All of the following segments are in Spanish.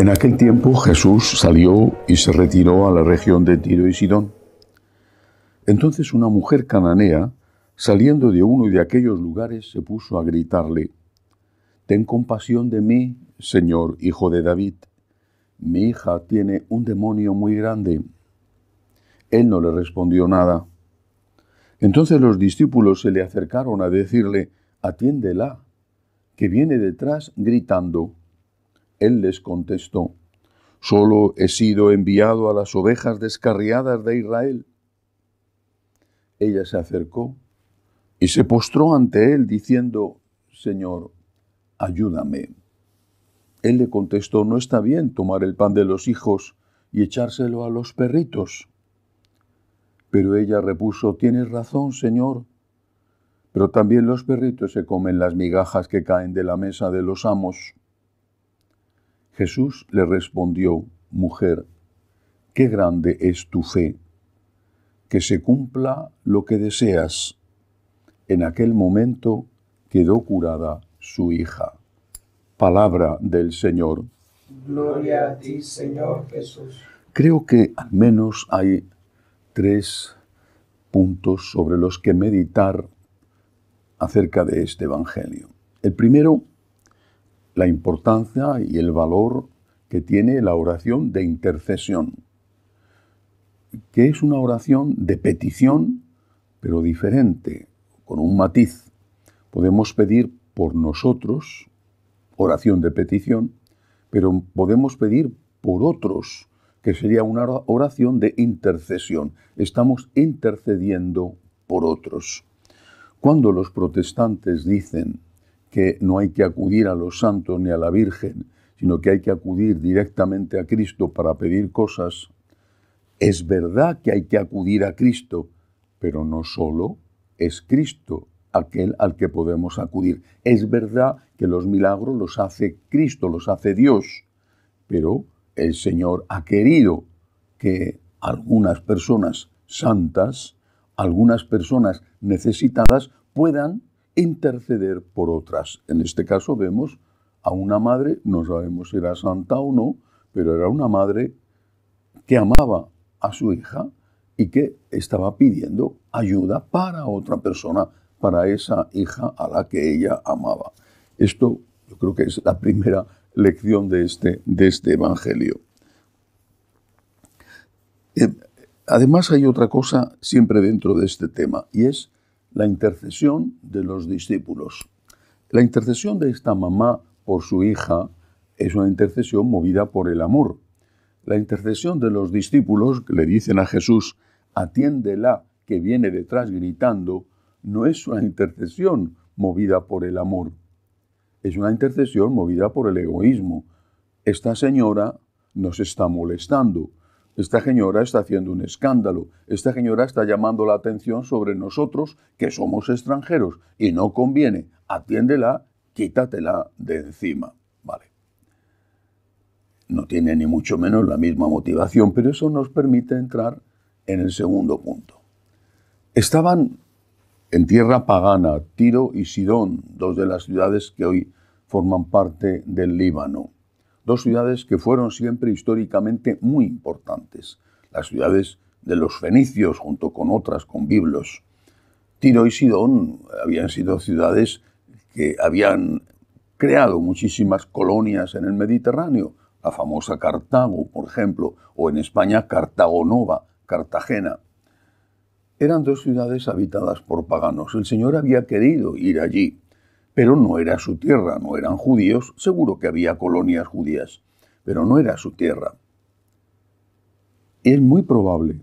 En aquel tiempo Jesús salió y se retiró a la región de Tiro y Sidón. Entonces una mujer cananea, saliendo de uno de aquellos lugares, se puso a gritarle, Ten compasión de mí, Señor, hijo de David mi hija tiene un demonio muy grande. Él no le respondió nada. Entonces los discípulos se le acercaron a decirle, atiéndela, que viene detrás gritando. Él les contestó, solo he sido enviado a las ovejas descarriadas de Israel. Ella se acercó y se postró ante él diciendo, Señor, ayúdame. Él le contestó, no está bien tomar el pan de los hijos y echárselo a los perritos. Pero ella repuso, tienes razón, Señor, pero también los perritos se comen las migajas que caen de la mesa de los amos. Jesús le respondió, mujer, qué grande es tu fe, que se cumpla lo que deseas. En aquel momento quedó curada su hija. Palabra del Señor. Gloria a ti, Señor Jesús. Creo que al menos hay tres puntos sobre los que meditar acerca de este Evangelio. El primero, la importancia y el valor que tiene la oración de intercesión, que es una oración de petición, pero diferente, con un matiz. Podemos pedir por nosotros, oración de petición, pero podemos pedir por otros, que sería una oración de intercesión. Estamos intercediendo por otros. Cuando los protestantes dicen que no hay que acudir a los santos ni a la Virgen, sino que hay que acudir directamente a Cristo para pedir cosas, es verdad que hay que acudir a Cristo, pero no solo es Cristo aquel al que podemos acudir. Es verdad que los milagros los hace Cristo, los hace Dios, pero el Señor ha querido que algunas personas santas, algunas personas necesitadas puedan interceder por otras. En este caso vemos a una madre, no sabemos si era santa o no, pero era una madre que amaba a su hija y que estaba pidiendo ayuda para otra persona para esa hija a la que ella amaba. Esto yo creo que es la primera lección de este, de este Evangelio. Eh, además hay otra cosa siempre dentro de este tema y es la intercesión de los discípulos. La intercesión de esta mamá por su hija es una intercesión movida por el amor. La intercesión de los discípulos que le dicen a Jesús, atiéndela que viene detrás gritando, no es una intercesión movida por el amor, es una intercesión movida por el egoísmo. Esta señora nos está molestando, esta señora está haciendo un escándalo, esta señora está llamando la atención sobre nosotros que somos extranjeros y no conviene, atiéndela, quítatela de encima. Vale. No tiene ni mucho menos la misma motivación, pero eso nos permite entrar en el segundo punto. Estaban en tierra pagana, Tiro y Sidón, dos de las ciudades que hoy forman parte del Líbano. Dos ciudades que fueron siempre históricamente muy importantes, las ciudades de los fenicios junto con otras, con Biblos. Tiro y Sidón habían sido ciudades que habían creado muchísimas colonias en el Mediterráneo, la famosa Cartago, por ejemplo, o en España Cartago Cartagena. Eran dos ciudades habitadas por paganos. El Señor había querido ir allí, pero no era su tierra, no eran judíos, seguro que había colonias judías, pero no era su tierra. Es muy probable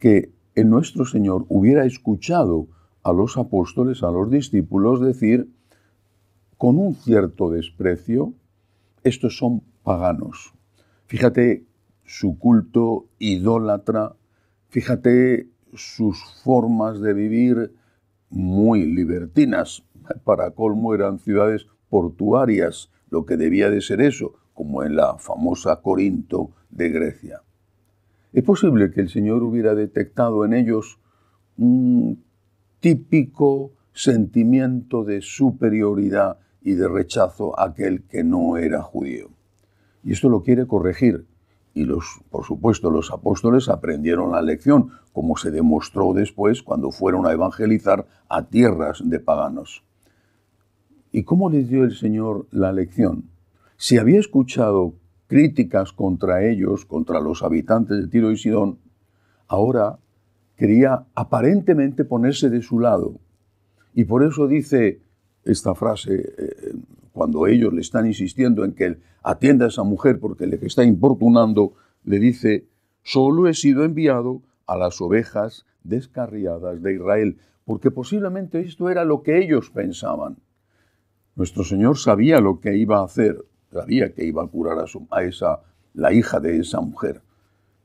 que el nuestro Señor hubiera escuchado a los apóstoles, a los discípulos decir con un cierto desprecio, estos son paganos. Fíjate su culto idólatra, fíjate sus formas de vivir muy libertinas. Para colmo eran ciudades portuarias, lo que debía de ser eso, como en la famosa Corinto de Grecia. Es posible que el Señor hubiera detectado en ellos un típico sentimiento de superioridad y de rechazo a aquel que no era judío. Y esto lo quiere corregir y los, por supuesto los apóstoles aprendieron la lección, como se demostró después cuando fueron a evangelizar a tierras de paganos. ¿Y cómo les dio el Señor la lección? Si había escuchado críticas contra ellos, contra los habitantes de Tiro y Sidón, ahora quería aparentemente ponerse de su lado. Y por eso dice esta frase eh, cuando ellos le están insistiendo en que atienda a esa mujer porque le está importunando, le dice, solo he sido enviado a las ovejas descarriadas de Israel, porque posiblemente esto era lo que ellos pensaban. Nuestro Señor sabía lo que iba a hacer, sabía que iba a curar a, a esa, la hija de esa mujer,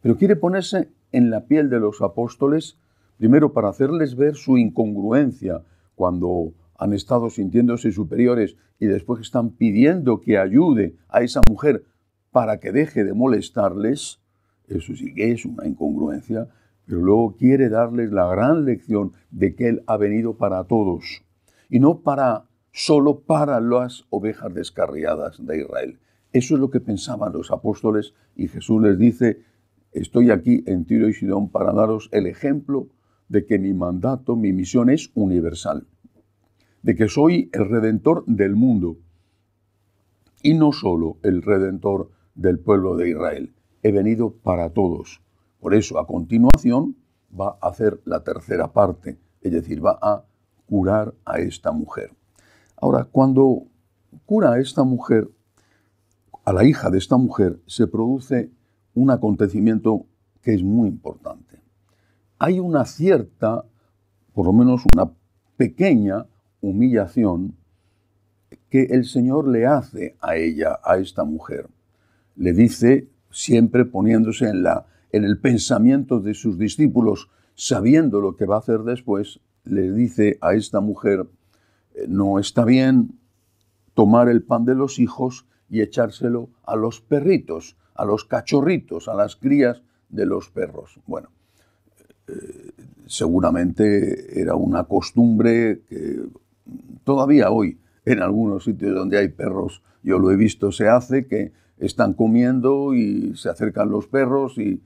pero quiere ponerse en la piel de los apóstoles, primero para hacerles ver su incongruencia cuando han estado sintiéndose superiores y después están pidiendo que ayude a esa mujer para que deje de molestarles, eso sí que es una incongruencia, pero luego quiere darles la gran lección de que Él ha venido para todos y no para solo para las ovejas descarriadas de Israel. Eso es lo que pensaban los apóstoles y Jesús les dice, estoy aquí en Tiro y Sidón para daros el ejemplo de que mi mandato, mi misión es universal de que soy el redentor del mundo y no solo el redentor del pueblo de Israel. He venido para todos. Por eso, a continuación, va a hacer la tercera parte, es decir, va a curar a esta mujer. Ahora, cuando cura a esta mujer, a la hija de esta mujer, se produce un acontecimiento que es muy importante. Hay una cierta, por lo menos una pequeña humillación que el Señor le hace a ella, a esta mujer. Le dice, siempre poniéndose en, la, en el pensamiento de sus discípulos, sabiendo lo que va a hacer después, le dice a esta mujer, eh, no está bien tomar el pan de los hijos y echárselo a los perritos, a los cachorritos, a las crías de los perros. Bueno, eh, seguramente era una costumbre que Todavía hoy, en algunos sitios donde hay perros, yo lo he visto, se hace que están comiendo y se acercan los perros y,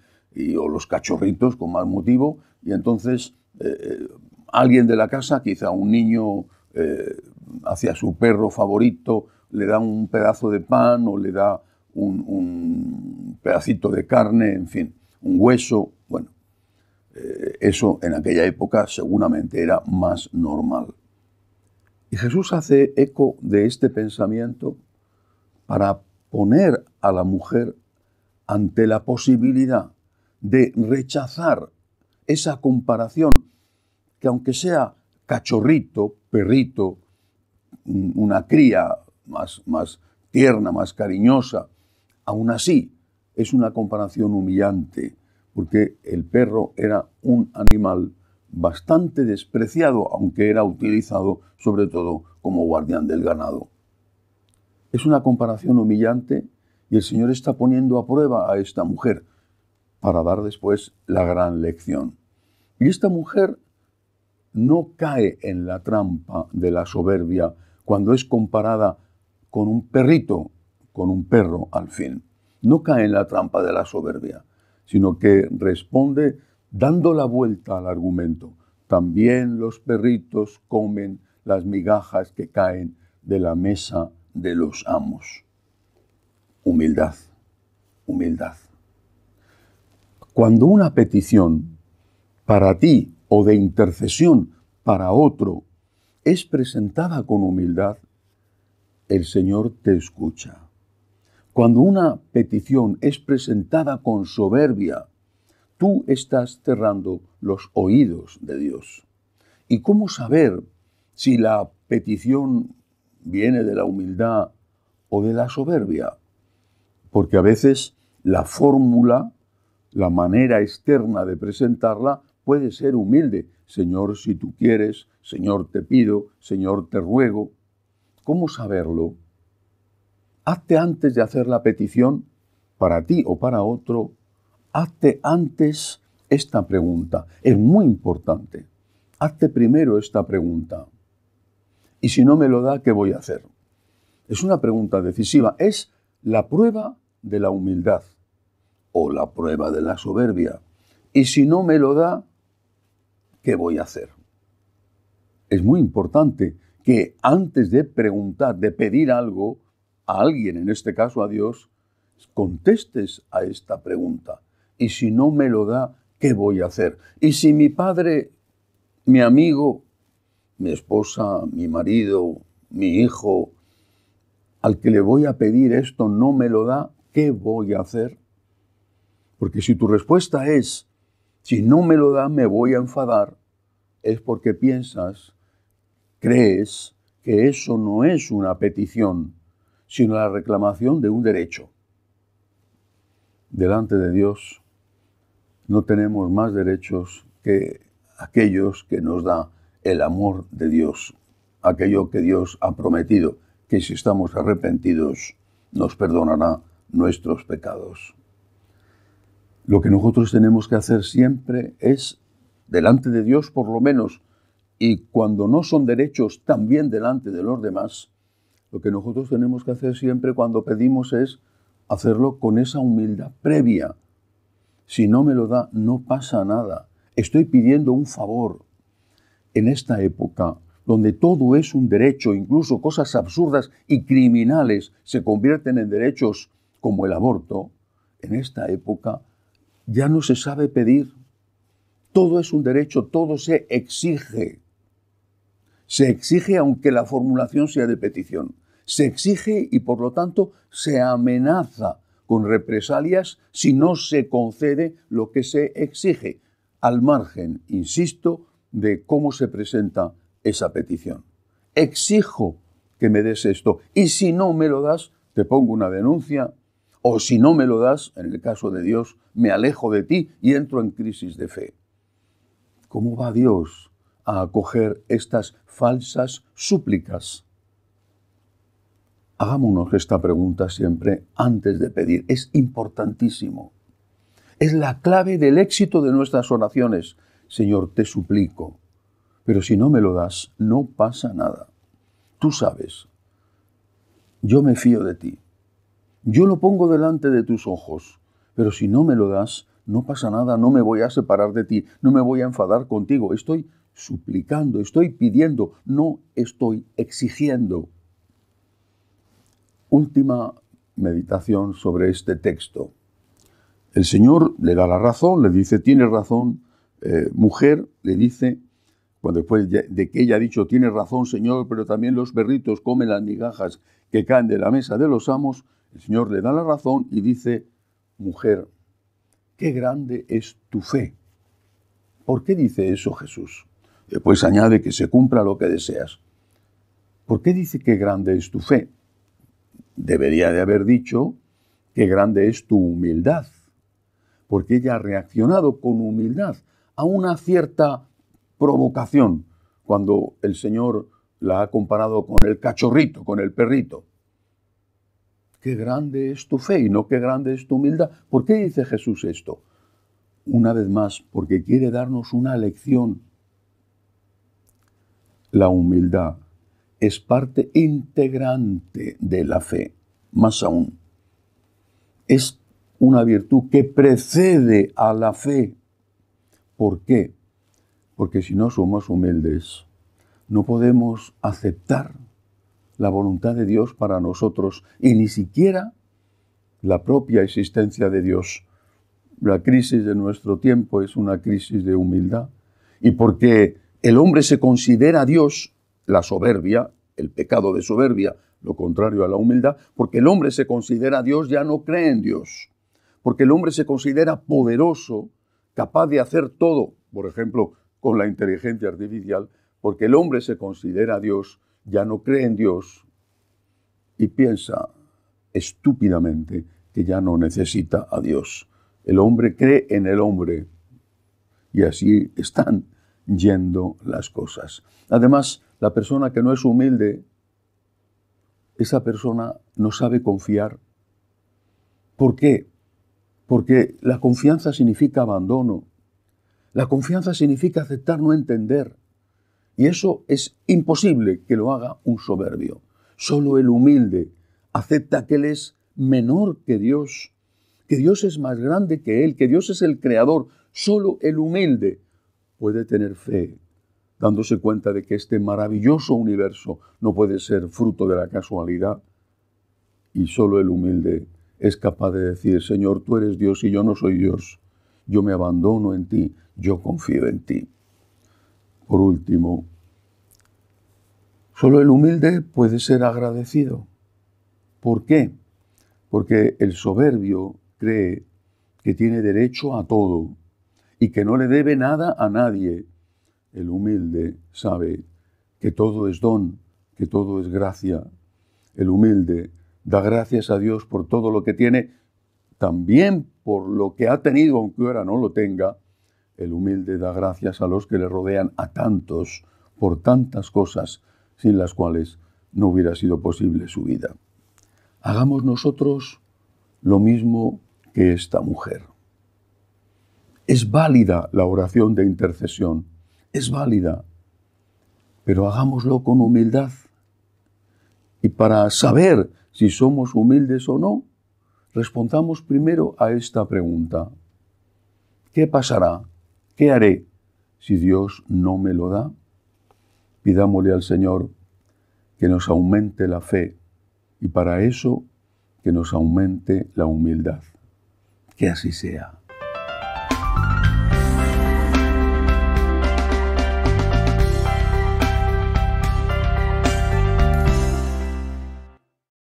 o los cachorritos con más motivo, y entonces eh, eh, alguien de la casa, quizá un niño eh, hacia su perro favorito, le da un pedazo de pan o le da un, pedacito de carne, en fin, un hueso, bueno, eso en aquella época seguramente era más normal. Y Jesús hace eco de este pensamiento para poner a la mujer ante la posibilidad de rechazar esa comparación que aunque sea cachorrito, perrito, mm, una cría más, más tierna, más cariñosa, aún así es una comparación humillante, porque el perro era un animal bastante despreciado, aunque era utilizado sobre todo como guardián del ganado. Es una comparación humillante y el Señor está poniendo a prueba a esta mujer para dar después la gran lección. Y esta mujer no cae en la trampa de la soberbia cuando es comparada con un perrito, con un perro al fin. No cae en la trampa de la soberbia, sino que responde dando la vuelta al argumento. También los perritos comen las migajas que caen de la mesa de los amos. Humildad, humildad. Cuando una petición para ti o de intercesión para otro es presentada con humildad, el Señor te escucha. Cuando una petición es presentada con soberbia, tú estás cerrando los oídos de Dios. ¿Y cómo saber si la petición viene de la humildad o de la soberbia? Porque a veces la fórmula, la manera externa de presentarla puede ser humilde. Señor, si tú quieres, Señor, te pido, Señor, te ruego. ¿Cómo saberlo? Hazte antes de hacer la petición para ti o para otro hazte antes esta pregunta. Es muy importante. Hazte primero esta pregunta. Y si no me lo da, ¿qué voy a hacer? Es una pregunta decisiva. Es la prueba de la humildad o la prueba de la soberbia. Y si no me lo da, ¿qué voy a hacer? Es muy importante que antes de preguntar, de pedir algo a alguien, en este caso a Dios, contestes a esta pregunta y si no me lo da, ¿qué voy a hacer? Y si mi padre, mi amigo, mi esposa, mi marido, mi hijo, al que le voy a pedir esto no me lo da, ¿qué voy a hacer? Porque si tu respuesta es, si no me lo da, me voy a enfadar, es porque piensas, crees que eso no es una petición, sino la reclamación de un derecho. Delante de Dios, no tenemos más derechos que aquellos que nos da el amor de Dios, aquello que Dios ha prometido, que si estamos arrepentidos nos perdonará nuestros pecados. Lo que nosotros tenemos que hacer siempre es, delante de Dios por lo menos, y cuando no son derechos, también delante de los demás, lo que nosotros tenemos que hacer siempre cuando pedimos es hacerlo con esa humildad previa si no me lo da, no pasa nada. Estoy pidiendo un favor. En esta época, donde todo es un derecho, incluso cosas absurdas y criminales se convierten en derechos como el aborto, en esta época ya no se sabe pedir. Todo es un derecho, todo se exige. Se exige aunque la formulación sea de petición. Se exige y por lo tanto se amenaza con represalias si no se concede lo que se exige, al margen, insisto, de cómo se presenta esa petición. Exijo que me des esto y si no me lo das, te pongo una denuncia o si no me lo das, en el caso de Dios, me alejo de ti y entro en crisis de fe. ¿Cómo va Dios a acoger estas falsas súplicas? Hagámonos esta pregunta siempre antes de pedir. Es importantísimo. Es la clave del éxito de nuestras oraciones. Señor, te suplico. Pero si no me lo das, no pasa nada. Tú sabes. Yo me fío de ti. Yo lo pongo delante de tus ojos. Pero si no me lo das, no pasa nada, no me voy a separar de ti, no me voy a enfadar contigo. Estoy suplicando, estoy pidiendo, no estoy exigiendo última meditación sobre este texto. El Señor le da la razón, le dice, tiene razón, eh, mujer, le dice, cuando después de que ella ha dicho, tiene razón, Señor, pero también los perritos comen las migajas que caen de la mesa de los amos, el Señor le da la razón y dice, mujer, qué grande es tu fe. ¿Por qué dice eso Jesús? Después añade que se cumpla lo que deseas. ¿Por qué dice qué grande es tu fe? debería de haber dicho, qué grande es tu humildad, porque ella ha reaccionado con humildad a una cierta provocación cuando el Señor la ha comparado con el cachorrito, con el perrito. Qué grande es tu fe y no qué grande es tu humildad. ¿Por qué dice Jesús esto? Una vez más, porque quiere darnos una lección. La humildad es parte integrante de la fe, más aún. Es una virtud que precede a la fe. ¿Por qué? Porque si no somos humildes, no podemos aceptar la voluntad de Dios para nosotros y ni siquiera la propia existencia de Dios. La crisis de nuestro tiempo es una crisis de humildad y porque el hombre se considera Dios, la soberbia, el pecado de soberbia, lo contrario a la humildad, porque el hombre se considera Dios, ya no cree en Dios, porque el hombre se considera poderoso, capaz de hacer todo, por ejemplo, con la inteligencia artificial, porque el hombre se considera Dios, ya no cree en Dios y piensa estúpidamente que ya no necesita a Dios. El hombre cree en el hombre y así están yendo las cosas. Además, la persona que no es humilde, esa persona no sabe confiar. ¿Por qué? Porque la confianza significa abandono. La confianza significa aceptar no entender. Y eso es imposible que lo haga un soberbio. Solo el humilde acepta que él es menor que Dios, que Dios es más grande que él, que Dios es el creador. Solo el humilde puede tener fe dándose cuenta de que este maravilloso universo no puede ser fruto de la casualidad y solo el humilde es capaz de decir, Señor, tú eres Dios y yo no soy Dios, yo me abandono en ti, yo confío en ti. Por último, solo el humilde puede ser agradecido. ¿Por qué? Porque el soberbio cree que tiene derecho a todo y que no le debe nada a nadie el humilde sabe que todo es don, que todo es gracia. El humilde da gracias a Dios por todo lo que tiene, también por lo que ha tenido, aunque ahora no lo tenga. El humilde da gracias a los que le rodean, a tantos, por tantas cosas sin las cuales no hubiera sido posible su vida. Hagamos nosotros lo mismo que esta mujer. Es válida la oración de intercesión es válida, pero hagámoslo con humildad. Y para saber si somos humildes o no, respondamos primero a esta pregunta. ¿Qué pasará? ¿Qué haré si Dios no me lo da? Pidámosle al Señor que nos aumente la fe y para eso que nos aumente la humildad. Que así sea.